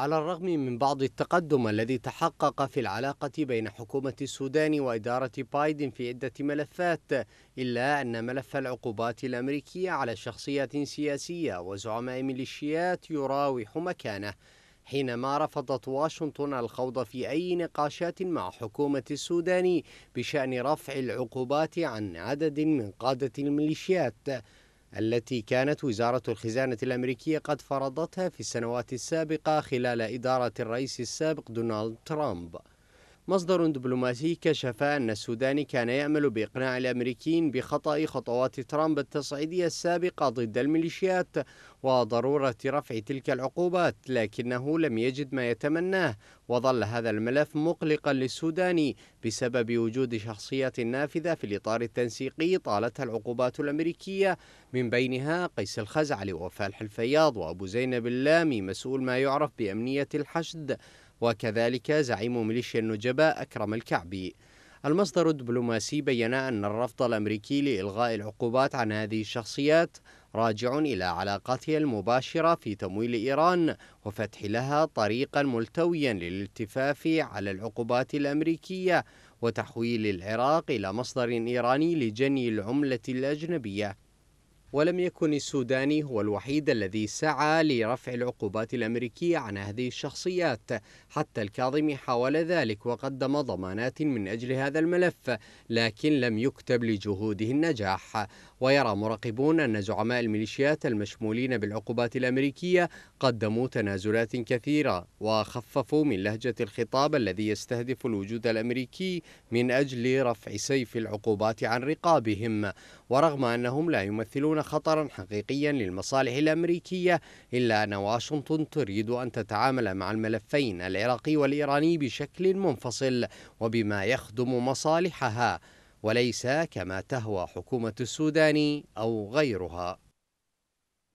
على الرغم من بعض التقدم الذي تحقق في العلاقة بين حكومة السودان وإدارة بايدن في عدة ملفات إلا أن ملف العقوبات الأمريكية على شخصيات سياسية وزعماء ميليشيات يراوح مكانه حينما رفضت واشنطن الخوض في أي نقاشات مع حكومة السودان بشأن رفع العقوبات عن عدد من قادة الميليشيات التي كانت وزارة الخزانة الأمريكية قد فرضتها في السنوات السابقة خلال إدارة الرئيس السابق دونالد ترامب مصدر دبلوماسي كشف أن السودان كان يأمل بإقناع الأمريكيين بخطأ خطوات ترامب التصعيدية السابقة ضد الميليشيات وضرورة رفع تلك العقوبات لكنه لم يجد ما يتمناه وظل هذا الملف مقلقا للسوداني بسبب وجود شخصية نافذة في الإطار التنسيقي طالتها العقوبات الأمريكية من بينها قيس الخزعلي وفالح الفياض وأبو زينب اللامي مسؤول ما يعرف بأمنية الحشد وكذلك زعيم ميليشيا النجباء أكرم الكعبي المصدر الدبلوماسي بين أن الرفض الأمريكي لإلغاء العقوبات عن هذه الشخصيات راجع إلى علاقاتها المباشرة في تمويل إيران وفتح لها طريقا ملتويا للالتفاف على العقوبات الأمريكية وتحويل العراق إلى مصدر إيراني لجني العملة الأجنبية ولم يكن السوداني هو الوحيد الذي سعى لرفع العقوبات الأمريكية عن هذه الشخصيات حتى الكاظمي حاول ذلك وقدم ضمانات من أجل هذا الملف لكن لم يكتب لجهوده النجاح ويرى مراقبون أن زعماء الميليشيات المشمولين بالعقوبات الأمريكية قدموا تنازلات كثيرة وخففوا من لهجة الخطاب الذي يستهدف الوجود الأمريكي من أجل رفع سيف العقوبات عن رقابهم ورغم أنهم لا يمثلون خطرا حقيقيا للمصالح الأمريكية إلا أن واشنطن تريد أن تتعامل مع الملفين العراقي والإيراني بشكل منفصل وبما يخدم مصالحها وليس كما تهوى حكومة السودان أو غيرها